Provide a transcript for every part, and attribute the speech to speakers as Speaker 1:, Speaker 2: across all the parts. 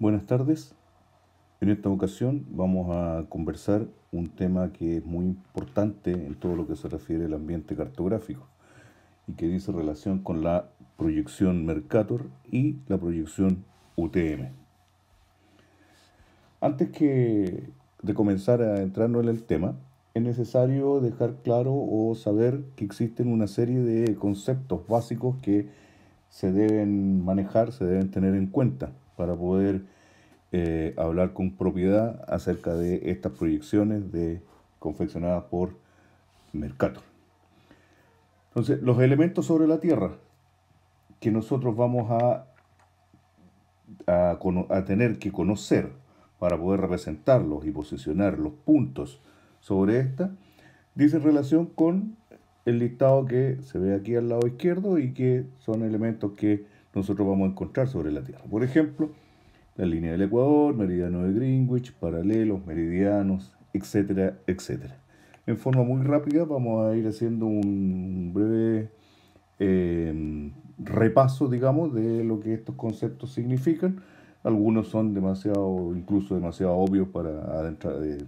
Speaker 1: Buenas tardes. En esta ocasión vamos a conversar un tema que es muy importante en todo lo que se refiere al ambiente cartográfico y que dice relación con la proyección Mercator y la proyección UTM. Antes que de comenzar a entrarnos en el tema, es necesario dejar claro o saber que existen una serie de conceptos básicos que se deben manejar, se deben tener en cuenta para poder eh, hablar con propiedad acerca de estas proyecciones de, confeccionadas por Mercator. Entonces, los elementos sobre la Tierra que nosotros vamos a, a, tener que conocer para poder representarlos y posicionar los puntos sobre esta, dicen relación con el listado que se ve aquí al lado izquierdo y que son elementos que nosotros vamos a encontrar sobre la Tierra. Por ejemplo, la línea del Ecuador, meridiano de Greenwich, paralelos, meridianos, etcétera, etcétera. En forma muy rápida vamos a ir haciendo un breve em, repaso, digamos, de lo que estos conceptos significan. Algunos son demasiado, incluso demasiado obvios para adentrar, eh,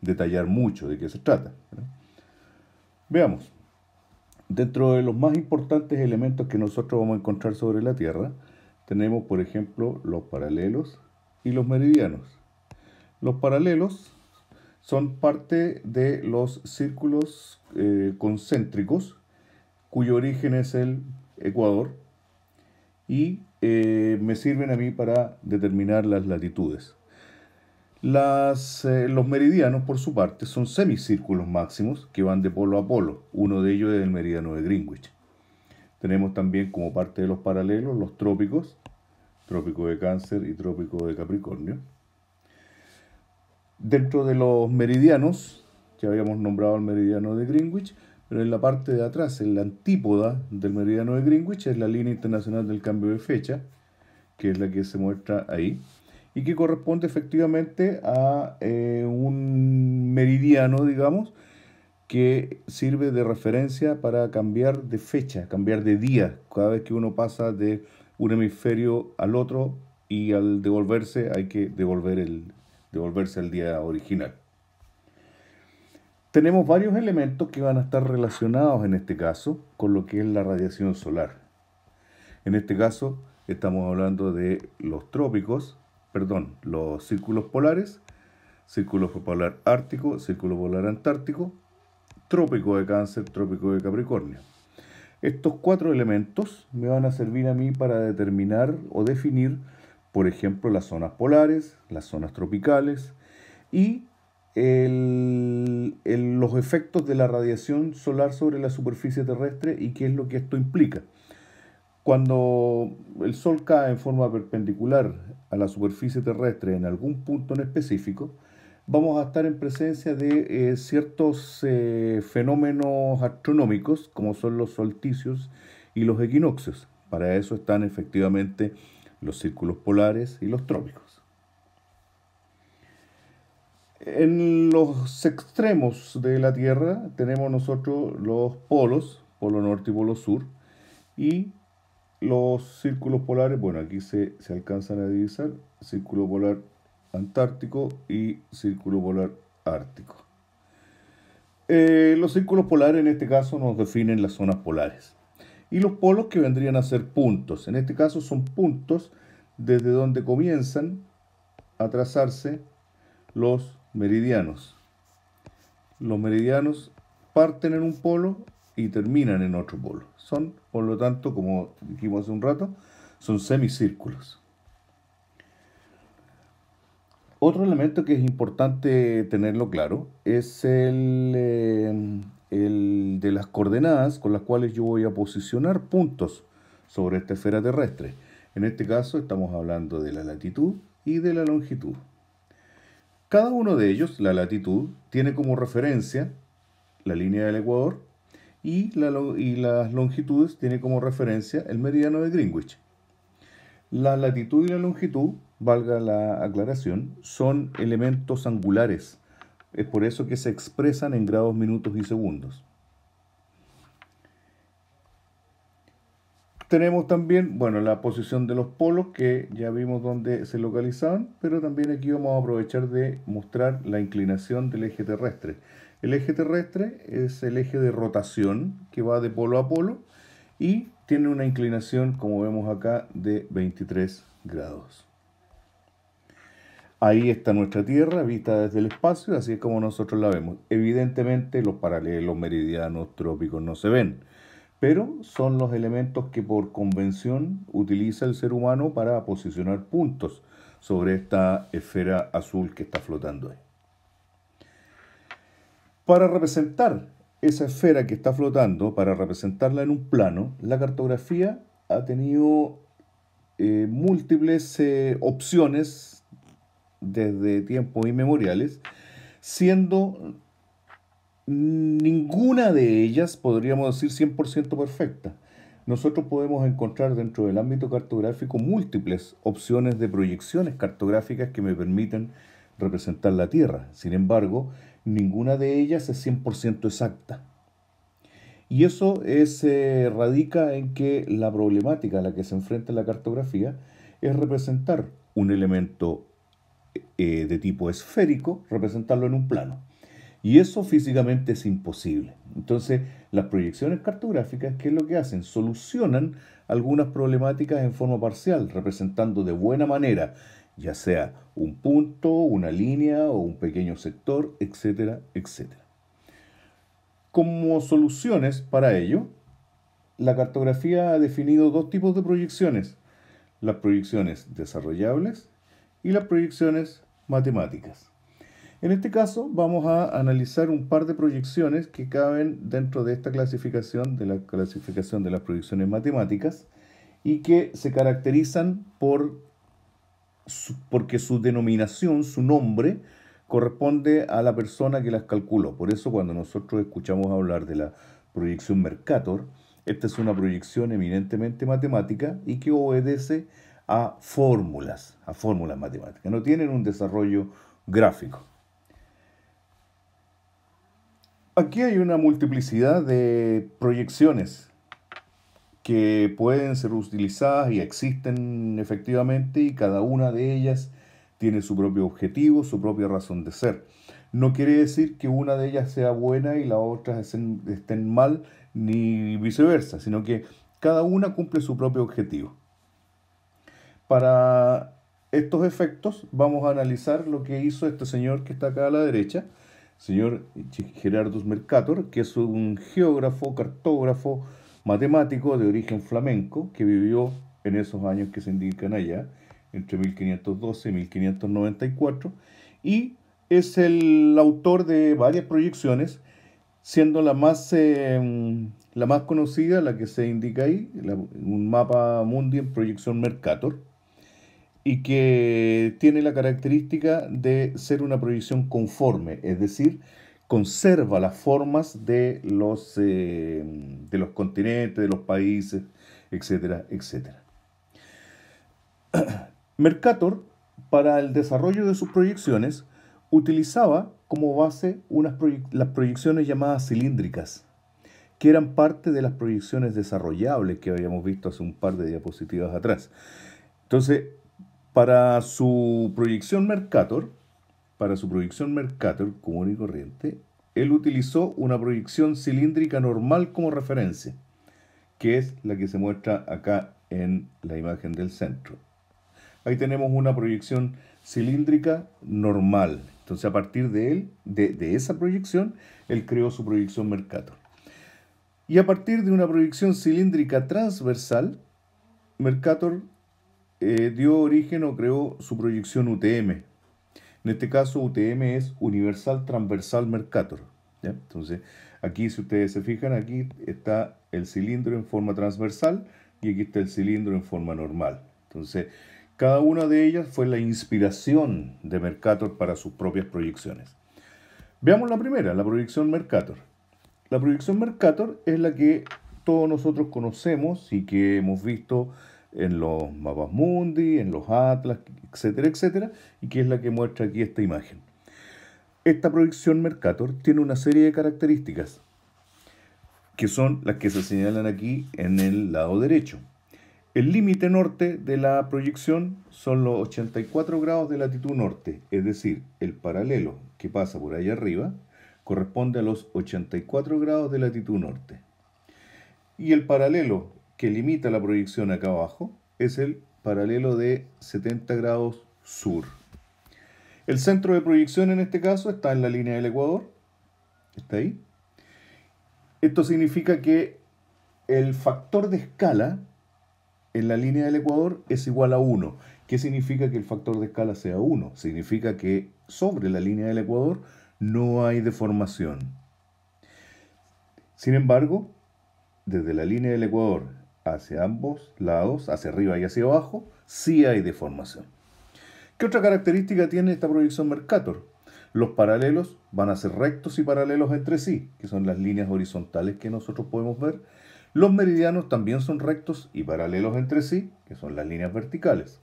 Speaker 1: detallar mucho de qué se trata. Veamos, dentro de los más importantes elementos que nosotros vamos a encontrar sobre la Tierra, tenemos, por ejemplo, los paralelos y los meridianos. Los paralelos son parte de los círculos eh, concéntricos cuyo origen es el Ecuador y eh, me sirven a mí para determinar las latitudes. Las, eh, los meridianos, por su parte, son semicírculos máximos que van de polo a polo. Uno de ellos es el meridiano de Greenwich. Tenemos también como parte de los paralelos los trópicos, trópico de cáncer y trópico de capricornio. Dentro de los meridianos, ya habíamos nombrado el meridiano de Greenwich, pero en la parte de atrás, en la antípoda del meridiano de Greenwich, es la línea internacional del cambio de fecha, que es la que se muestra ahí, y que corresponde efectivamente a eh, un meridiano, digamos, que sirve de referencia para cambiar de fecha, cambiar de día, cada vez que uno pasa de un hemisferio al otro y al devolverse hay que devolver el, devolverse al día original. Tenemos varios elementos que van a estar relacionados en este caso con lo que es la radiación solar. En este caso estamos hablando de los trópicos, perdón, los círculos polares, círculo polar ártico, círculo polar antártico, trópico de cáncer, trópico de Capricornio. Estos cuatro elementos me van a servir a mí para determinar o definir, por ejemplo, las zonas polares, las zonas tropicales y los efectos de la radiación solar sobre la superficie terrestre y qué es lo que esto implica. Cuando el Sol cae en forma perpendicular a la superficie terrestre en algún punto en específico, vamos a estar en presencia de eh, ciertos eh, fenómenos astronómicos, como son los solsticios y los equinoccios. Para eso están efectivamente los círculos polares y los trópicos. En los extremos de la Tierra tenemos nosotros los polos, polo norte y polo sur, y los círculos polares, bueno, aquí se, se alcanzan a divisar, círculo polar Antártico y Círculo Polar Ártico. Eh, los círculos polares en este caso nos definen las zonas polares. Y los polos que vendrían a ser puntos. En este caso son puntos desde donde comienzan a trazarse los meridianos. Los meridianos parten en un polo y terminan en otro polo. Son, por lo tanto, como dijimos hace un rato, son semicírculos. Otro elemento que es importante tenerlo claro es em, el, de las coordenadas con las cuales yo voy a posicionar puntos sobre esta esfera terrestre. En este caso estamos hablando de la latitud y de la longitud. Cada uno de ellos, la latitud, tiene como referencia la línea del Ecuador y, y las longitudes tiene como referencia el meridiano de Greenwich. La latitud y la longitud valga la aclaración, son elementos angulares. Es por eso que se expresan en grados, minutos y segundos. Tenemos también, bueno, la posición de los polos que ya vimos dónde se localizaban, pero también aquí vamos a aprovechar de mostrar la inclinación del eje terrestre. El eje terrestre es el eje de rotación que va de polo a polo y tiene una inclinación, como vemos acá, de 23 grados. Ahí está nuestra Tierra vista desde el espacio, así es como nosotros la vemos. Evidentemente los paralelos, meridianos, trópicos no se ven, pero son los elementos que por convención utiliza el ser humano para posicionar puntos sobre esta esfera azul que está flotando ahí. Para representar esa esfera que está flotando, para representarla en un plano, la cartografía ha tenido eh, múltiples eh, opciones desde tiempos inmemoriales, siendo ninguna de ellas, podríamos decir, 100% perfecta. Nosotros podemos encontrar dentro del ámbito cartográfico múltiples opciones de proyecciones cartográficas que me permiten representar la Tierra. Sin embargo, ninguna de ellas es 100% exacta. Y eso eh, radica en que la problemática a la que se enfrenta la cartografía es representar un elemento eh, de tipo esférico, representarlo en un plano. Y eso físicamente es imposible. Entonces, las proyecciones cartográficas, ¿qué es lo que hacen? Solucionan algunas problemáticas en forma parcial, representando de buena manera, ya sea un punto, una línea o un pequeño sector, etcétera, etcétera. Como soluciones para ello, la cartografía ha definido dos tipos de proyecciones. Las proyecciones desarrollables y las proyecciones matemáticas. En este caso vamos a analizar un par de proyecciones que caben dentro de esta clasificación, de la clasificación de las proyecciones matemáticas, y que se caracterizan por porque su denominación, su nombre, corresponde a la persona que las calculó. Por eso cuando nosotros escuchamos hablar de la proyección Mercator, esta es una proyección eminentemente matemática y que obedece a fórmulas, a fórmulas matemáticas, no tienen un desarrollo gráfico. Aquí hay una multiplicidad de proyecciones que pueden ser utilizadas y existen efectivamente y cada una de ellas tiene su propio objetivo, su propia razón de ser. No quiere decir que una de ellas sea buena y la otra esté estén mal, ni viceversa, sino que cada una cumple su propio objetivo. Para estos efectos vamos a analizar lo que hizo este señor que está acá a la derecha, señor Gerardus Mercator, que es un geógrafo, cartógrafo, matemático de origen flamenco que vivió en esos años que se indican allá, entre 1512 y 1594, y es el autor de varias proyecciones, siendo la más, em, la más conocida, la que se indica ahí, un mapa mundi en proyección Mercator, y que tiene la característica de ser una proyección conforme, es decir, conserva las formas de los, eh, de los continentes, de los países, etcétera, etcétera. Mercator, para el desarrollo de sus proyecciones, utilizaba como base unas las proyecciones llamadas cilíndricas, que eran parte de las proyecciones desarrollables que habíamos visto hace un par de diapositivas atrás. Entonces, para su proyección Mercator, para su proyección Mercator común y corriente, él utilizó una proyección cilíndrica normal como referencia, que es la que se muestra acá en la imagen del centro. Ahí tenemos una proyección cilíndrica normal. Entonces a partir de él, de, esa proyección, él creó su proyección Mercator. Y a partir de una proyección cilíndrica transversal, Mercator eh, dio origen o creó su proyección UTM. En este caso, UTM es Universal Transversal Mercator. Entonces, aquí, si ustedes se fijan, aquí está el cilindro en forma transversal y aquí está el cilindro en forma normal. Entonces, cada una de ellas fue la inspiración de Mercator para sus propias proyecciones. Veamos la primera, la proyección Mercator. La proyección Mercator es la que todos nosotros conocemos y que hemos visto en los mapas mundi, en los atlas, etcétera, etcétera, y que es la que muestra aquí esta imagen. Esta proyección Mercator tiene una serie de características que son las que se señalan aquí en el lado derecho. El límite norte de la proyección son los 84 grados de latitud norte, es decir, el paralelo que pasa por ahí arriba corresponde a los 84 grados de latitud norte. Y el paralelo que limita la proyección acá abajo es el paralelo de 70 grados sur. El centro de proyección en este caso está en la línea del ecuador, está ahí. Esto significa que el factor de escala en la línea del ecuador es igual a 1. ¿Qué significa que el factor de escala sea 1? Significa que sobre la línea del ecuador no hay deformación. Sin embargo, desde la línea del ecuador hacia ambos lados, hacia arriba y hacia abajo, sí hay deformación. ¿Qué otra característica tiene esta proyección Mercator? Los paralelos van a ser rectos y paralelos entre sí, que son las líneas horizontales que nosotros podemos ver. Los meridianos también son rectos y paralelos entre sí, que son las líneas verticales.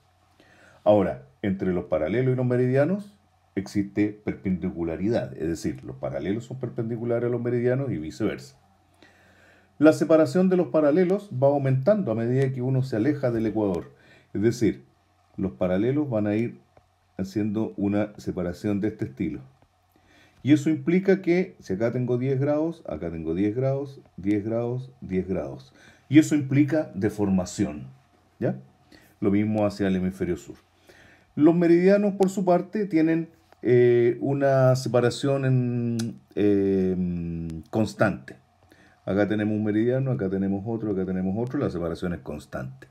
Speaker 1: Ahora, entre los paralelos y los meridianos existe perpendicularidad, es decir, los paralelos son perpendiculares a los meridianos y viceversa la separación de los paralelos va aumentando a medida que uno se aleja del ecuador. Es decir, los paralelos van a ir haciendo una separación de este estilo. Y eso implica que si acá tengo 10 grados, acá tengo 10 grados, 10 grados, 10 grados. Y eso implica deformación. ¿Ya? Lo mismo hacia el hemisferio sur. Los meridianos, por su parte, tienen eh, una separación en, eh, constante. Acá tenemos un meridiano, acá tenemos otro, acá tenemos otro, la separación es constante.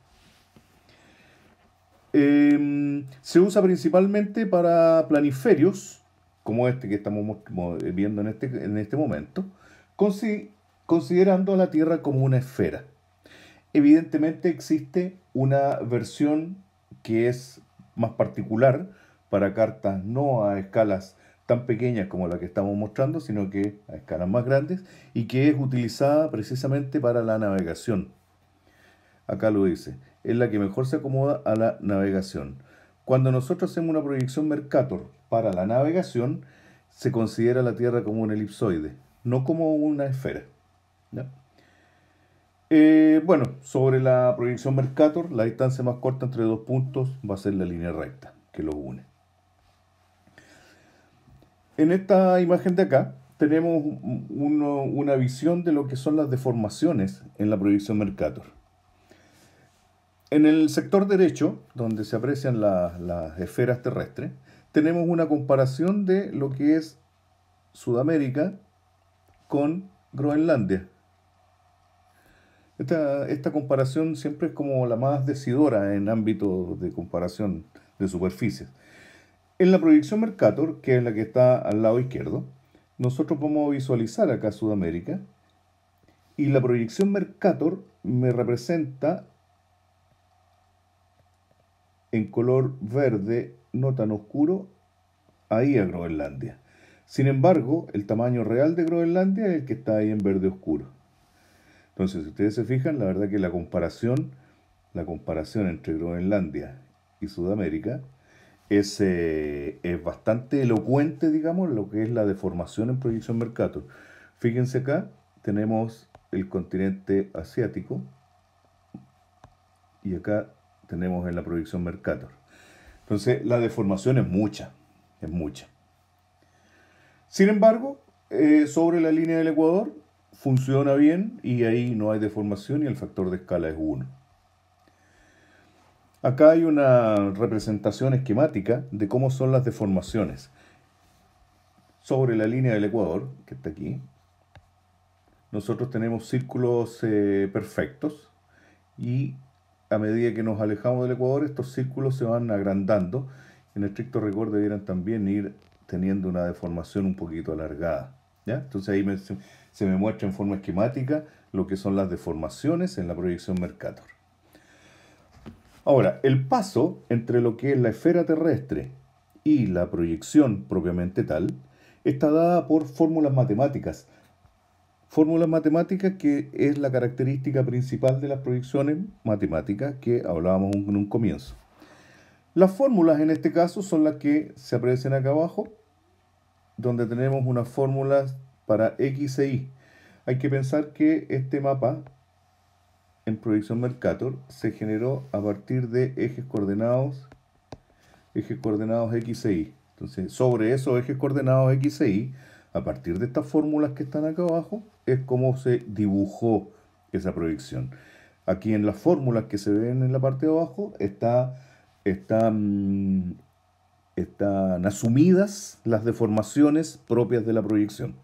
Speaker 1: Em, se usa principalmente para planiferios, como este que estamos viendo en este, en este momento, considerando a la Tierra como una esfera. Evidentemente existe una versión que es más particular para cartas no a escalas tan pequeñas como la que estamos mostrando, sino que a escalas más grandes y que es utilizada precisamente para la navegación. Acá lo dice, es la que mejor se acomoda a la navegación. Cuando nosotros hacemos una proyección Mercator para la navegación, se considera la Tierra como un elipsoide, no como una esfera. Eh, bueno, sobre la proyección Mercator, la distancia más corta entre dos puntos va a ser la línea recta que lo une. En esta imagen de acá tenemos una visión de lo que son las deformaciones en la proyección Mercator. En el sector derecho, donde se aprecian las esferas terrestres, tenemos una comparación de lo que es Sudamérica con Groenlandia. Esta, esta, comparación siempre es como la más decidora en ámbito de comparación de superficies. En la proyección Mercator, que es la que está al lado izquierdo, nosotros podemos visualizar acá Sudamérica y la proyección Mercator me representa en color verde no tan oscuro ahí a Groenlandia. Sin embargo, el tamaño real de Groenlandia es el que está ahí en verde oscuro. Entonces, si ustedes se fijan, la verdad que la comparación, la comparación entre Groenlandia y Sudamérica eh, es, bastante elocuente, digamos, lo que es la deformación en proyección Mercator. Fíjense acá, tenemos el continente asiático y acá tenemos en la proyección Mercator. Entonces, la deformación es mucha, es mucha. Sin embargo, eh, sobre la línea del Ecuador funciona bien y ahí no hay deformación y el factor de escala es 1. Acá hay una representación esquemática de cómo son las deformaciones sobre la línea del ecuador, que está aquí. Nosotros tenemos círculos eh, perfectos y a medida que nos alejamos del ecuador, estos círculos se van agrandando. En estricto rigor debieran también ir teniendo una deformación un poquito alargada. Entonces ahí se me muestra en forma esquemática lo que son las deformaciones en la proyección Mercator. Ahora, el paso entre lo que es la esfera terrestre y la proyección propiamente tal está dada por fórmulas matemáticas. Fórmulas matemáticas que es la característica principal de las proyecciones matemáticas que hablábamos en un comienzo. Las fórmulas en este caso son las que se aparecen acá abajo, donde tenemos unas fórmulas para X e Y. Hay que pensar que este mapa en proyección Mercator se generó a partir de ejes coordenados, ejes coordenados X e Y. Entonces, sobre esos ejes coordenados X e Y, a partir de estas fórmulas que están acá abajo, es como se dibujó esa proyección. Aquí en las fórmulas que se ven en la parte de abajo está, están asumidas las deformaciones propias de la proyección.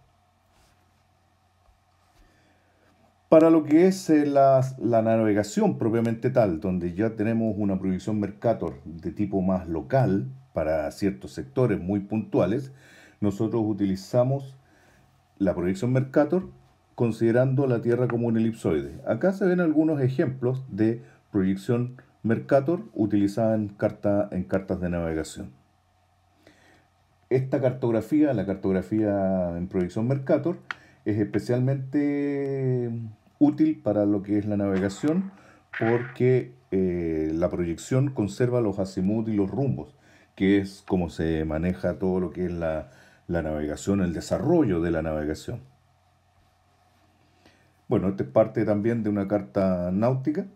Speaker 1: Para lo que es eh, la, navegación propiamente tal, donde ya tenemos una proyección Mercator de tipo más local para ciertos sectores muy puntuales, nosotros utilizamos la proyección Mercator considerando la Tierra como un elipsoide. Acá se ven algunos ejemplos de proyección Mercator utilizada en cartas de navegación. Esta cartografía, la cartografía en proyección Mercator, es especialmente útil para lo que es la navegación porque eh, la proyección conserva los azimut y los rumbos, que es como se maneja todo lo que es la, la navegación, el desarrollo de la navegación. Bueno, esta es parte también de una carta náutica.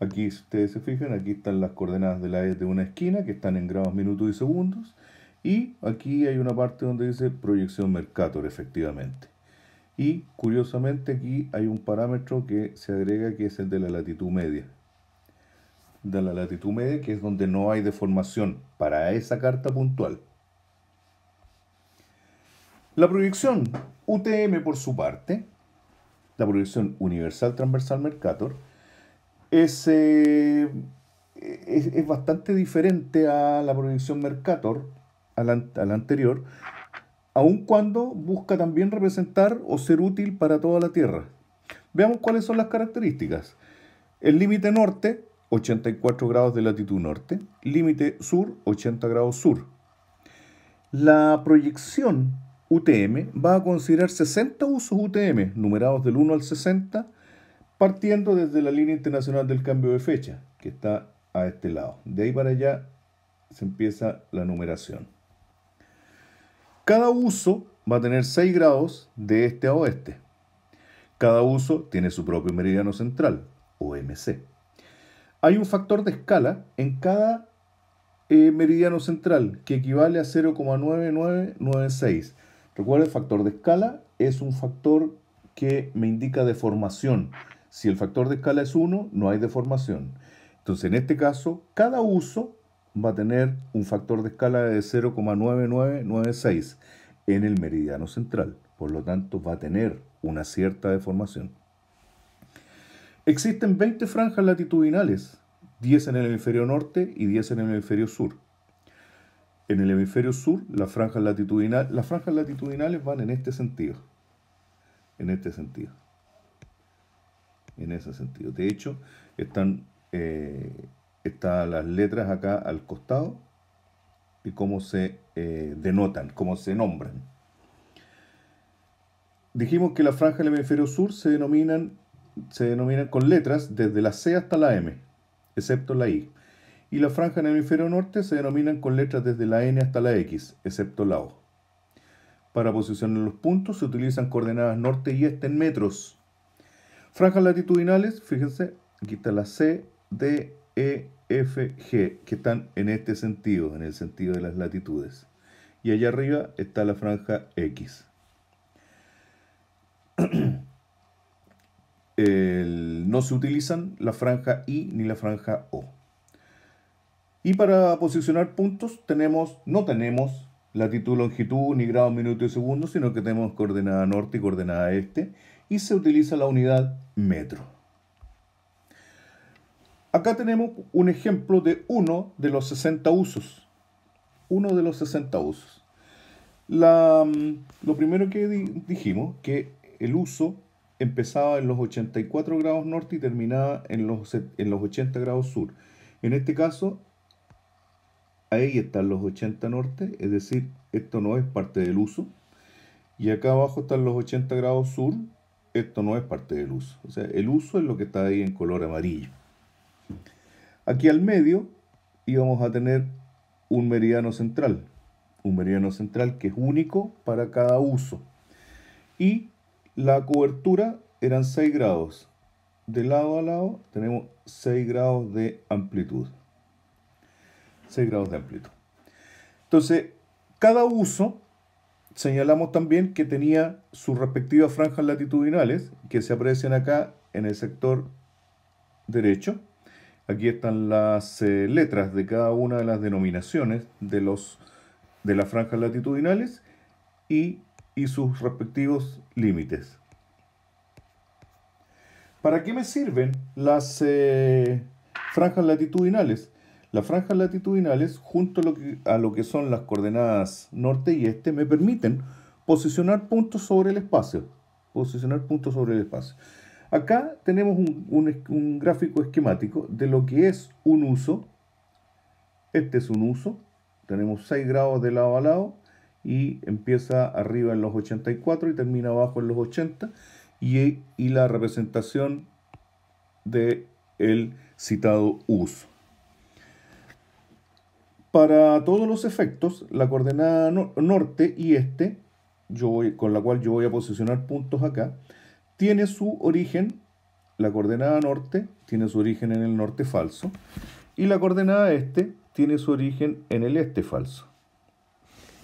Speaker 1: Aquí, si ustedes se fijan, aquí están las coordenadas de la E de una esquina, que están en grados, minutos y segundos. Y aquí hay una parte donde dice proyección Mercator, efectivamente. Y curiosamente aquí hay un parámetro que se agrega que es el de la latitud media. De la latitud media que es donde no hay deformación para esa carta puntual. La proyección UTM por su parte, la proyección universal transversal Mercator, es, eh, es, bastante diferente a la proyección Mercator, al a la anterior, aun cuando busca también representar o ser útil para toda la Tierra. Veamos cuáles son las características. El límite norte, 84 grados de latitud norte, límite sur, 80 grados sur. La proyección UTM va a considerar 60 usos UTM, numerados del 1 al 60, partiendo desde la línea internacional del cambio de fecha, que está a este lado. De ahí para allá se empieza la numeración. Cada uso va a tener 6 grados de este a oeste. Cada uso tiene su propio meridiano central, o MC. Hay un factor de escala en cada eh, meridiano central que equivale a 0,9996. Recuerda, el factor de escala es un factor que me indica deformación. Si el factor de escala es 1, no hay deformación. Entonces, en este caso, cada uso va a tener un factor de escala de 0,9996 en el meridiano central. Por lo tanto, va a tener una cierta deformación. Existen 20 franjas latitudinales, 10 en el hemisferio norte y 10 en el hemisferio sur. En el hemisferio sur, las franjas, las franjas latitudinales van en este sentido. En este sentido. En ese sentido. De hecho, están eh, están las letras acá al costado y cómo se eh, denotan, cómo se nombran. Dijimos que la franja del hemisferio sur se denominan, se denominan con letras desde la C hasta la M, excepto la I. Y la franja del hemisferio norte se denominan con letras desde la N hasta la X, excepto la O. Para posicionar los puntos se utilizan coordenadas norte y este en metros. Franjas latitudinales, fíjense, aquí está la C, D, e, F, G, que están en este sentido, en el sentido de las latitudes. Y allá arriba está la franja X. no se utilizan la franja I ni la franja O. Y para posicionar puntos tenemos, no tenemos latitud, longitud, ni grados, minuto y segundos, sino que tenemos coordenada norte y coordenada este. Y se utiliza la unidad metro. Acá tenemos un ejemplo de uno de los 60 usos. Uno de los 60 usos. La, mm, lo primero que dijimos, que el uso empezaba en los 84 grados norte y terminaba en los, en los 80 grados sur. En este caso, ahí están los 80 norte, es decir, esto no es parte del uso. Y acá abajo están los 80 grados sur, esto no es parte del uso. O sea, el uso es lo que está ahí en color amarillo. Aquí al medio íbamos a tener un meridiano central, un meridiano central que es único para cada uso. Y la cobertura eran 6 grados. De lado a lado tenemos 6 grados de amplitud. 6 grados de amplitud. Entonces, cada uso señalamos también que tenía sus respectivas franjas latitudinales que se aprecian acá en el sector derecho Aquí están las eh, letras de cada una de las denominaciones de, los, de las franjas latitudinales y, sus respectivos límites. ¿Para qué me sirven las eh, franjas latitudinales? Las franjas latitudinales, junto a lo, que, a lo, que, son las coordenadas norte y este, me permiten posicionar puntos sobre el espacio. Posicionar puntos sobre el espacio. Acá tenemos un, gráfico esquemático de lo que es un uso. Este es un uso. Tenemos 6 grados de lado a lado y empieza arriba en los 84 y termina abajo en los 80. Y, la representación de el citado uso. Para todos los efectos, la coordenada norte y este, yo con la cual yo voy a posicionar puntos acá, tiene su origen, la coordenada norte tiene su origen en el norte falso y la coordenada este tiene su origen en el este falso.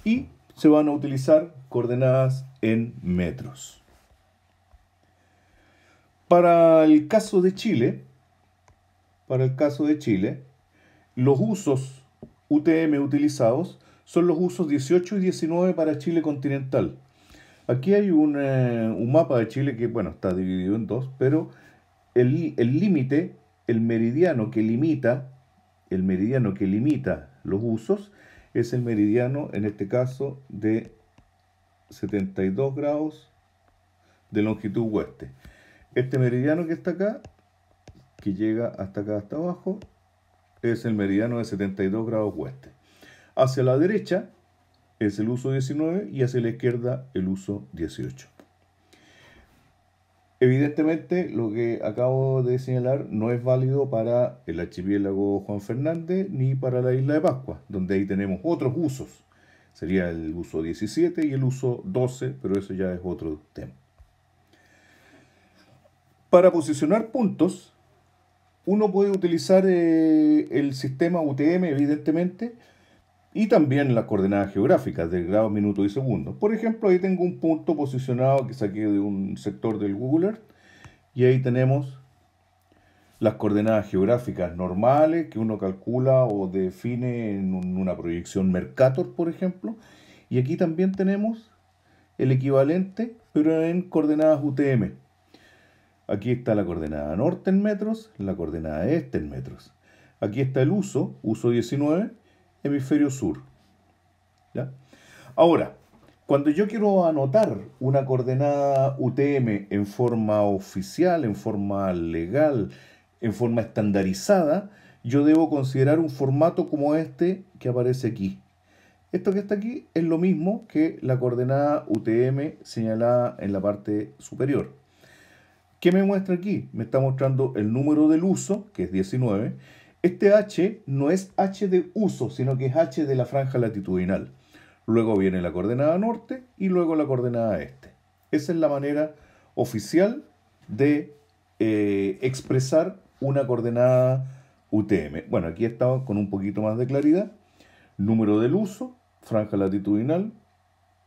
Speaker 1: Y se van a utilizar coordenadas en metros. Para el caso de Chile, para el caso de Chile, los usos UTM utilizados son los usos 18 y 19 para Chile continental, Aquí hay eh, un, mapa de Chile que, bueno, está dividido en dos, pero el límite, el, meridiano que limita, el meridiano que limita los usos, es el meridiano, en este caso, de 72 grados de longitud oeste. Este meridiano que está acá, que llega hasta acá, hasta abajo, es el meridiano de 72 grados oeste. Hacia la derecha es el uso 19 y hacia la izquierda el uso 18. Evidentemente, lo que acabo de señalar no es válido para el archipiélago Juan Fernández ni para la isla de Pascua, donde ahí tenemos otros usos. Sería el uso 17 y el uso 12, pero eso ya es otro tema. Para posicionar puntos, uno puede utilizar eh, el sistema UTM, evidentemente, y también las coordenadas geográficas de grado, minuto y segundo. Por ejemplo, ahí tengo un punto posicionado que saqué de un sector del Google Earth y ahí tenemos las coordenadas geográficas normales que uno calcula o define en una proyección Mercator, por ejemplo. Y aquí también tenemos el equivalente, pero en coordenadas UTM. Aquí está la coordenada norte en metros, la coordenada este en metros. Aquí está el uso, uso 19, hemisferio sur. Ahora, cuando yo quiero anotar una coordenada UTM en forma oficial, en forma legal, en forma estandarizada, yo debo considerar un formato como este que aparece aquí. Esto que está aquí es lo mismo que la coordenada UTM señalada en la parte superior. ¿Qué me muestra aquí? Me está mostrando el número del uso, que es 19, este H no es H de uso, sino que es H de la franja latitudinal. Luego viene la coordenada norte y luego la coordenada este. Esa es la manera oficial de eh, expresar una coordenada UTM. Bueno, aquí estamos con un poquito más de claridad. Número del uso, franja latitudinal,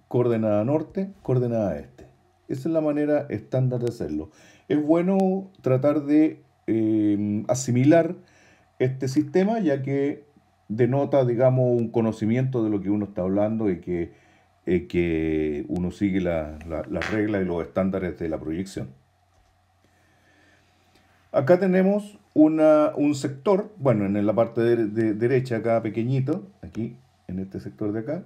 Speaker 1: coordenada norte, coordenada este. Esa es la manera estándar de hacerlo. Es bueno tratar de eh, asimilar este sistema, ya que denota, digamos, un conocimiento de lo que uno está hablando y que, eh, que uno sigue las reglas y los estándares de la proyección. Acá tenemos un sector, bueno, en la parte de, derecha acá pequeñito, aquí, en este sector de acá,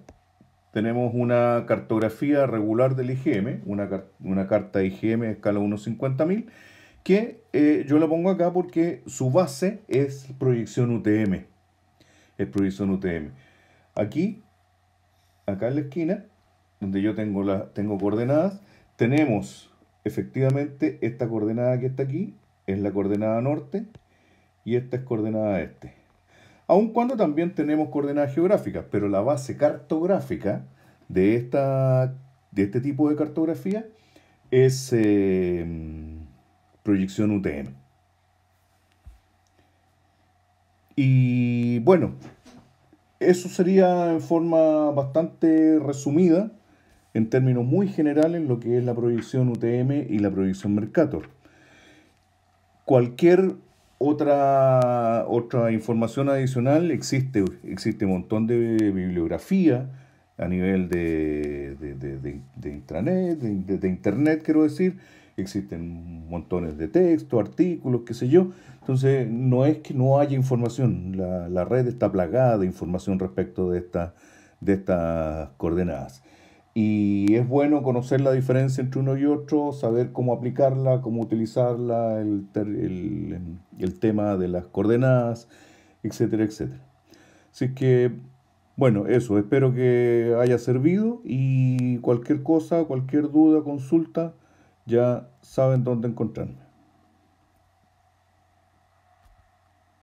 Speaker 1: tenemos una cartografía regular del IGM, una, una carta IGM a escala 1.50.000, que eh, yo la pongo acá porque su base es proyección UTM. Es proyección UTM. Aquí, acá en la esquina, donde yo tengo, las tengo coordenadas, tenemos efectivamente esta coordenada que está aquí, es la coordenada norte, y esta es coordenada este. Aun cuando también tenemos coordenadas geográficas, pero la base cartográfica de, esta, de este tipo de cartografía es... Eh, proyección UTM. Y bueno, eso sería en forma bastante resumida, en términos muy generales, lo que es la proyección UTM y la proyección Mercator. Cualquier otra, otra información adicional existe, existe un montón de bibliografía a nivel de, de intranet, de internet, quiero decir, existen montones de textos, artículos, qué sé yo. Entonces, no es que no haya información, la, red está plagada de información respecto de, esta, de estas coordenadas. Y es bueno conocer la diferencia entre uno y otro, saber cómo aplicarla, cómo utilizarla, el, el tema de las coordenadas, etcétera, etcétera. Así que, bueno, eso, espero que haya servido y cualquier cosa, cualquier duda, consulta, ya saben dónde encontrarme.